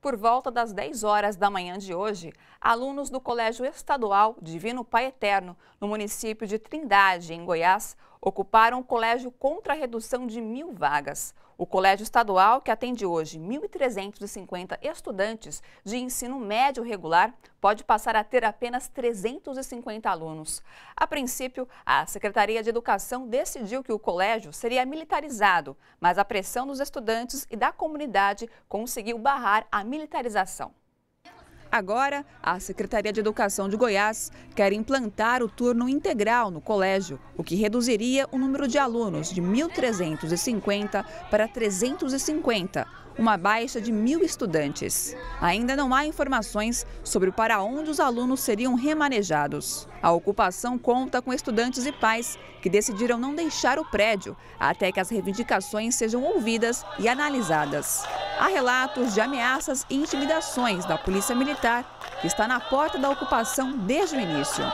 Por volta das 10 horas da manhã de hoje, alunos do Colégio Estadual Divino Pai Eterno, no município de Trindade, em Goiás, ocuparam o colégio contra a redução de mil vagas. O Colégio Estadual, que atende hoje 1.350 estudantes de ensino médio regular, pode passar a ter apenas 350 alunos. A princípio, a Secretaria de Educação decidiu que o colégio seria militarizado, mas a pressão dos estudantes e da comunidade conseguiu barrar a militarização. Agora, a Secretaria de Educação de Goiás quer implantar o turno integral no colégio, o que reduziria o número de alunos de 1.350 para 350, uma baixa de mil estudantes. Ainda não há informações sobre para onde os alunos seriam remanejados. A ocupação conta com estudantes e pais que decidiram não deixar o prédio até que as reivindicações sejam ouvidas e analisadas. Há relatos de ameaças e intimidações da Polícia Militar, que está na porta da ocupação desde o início.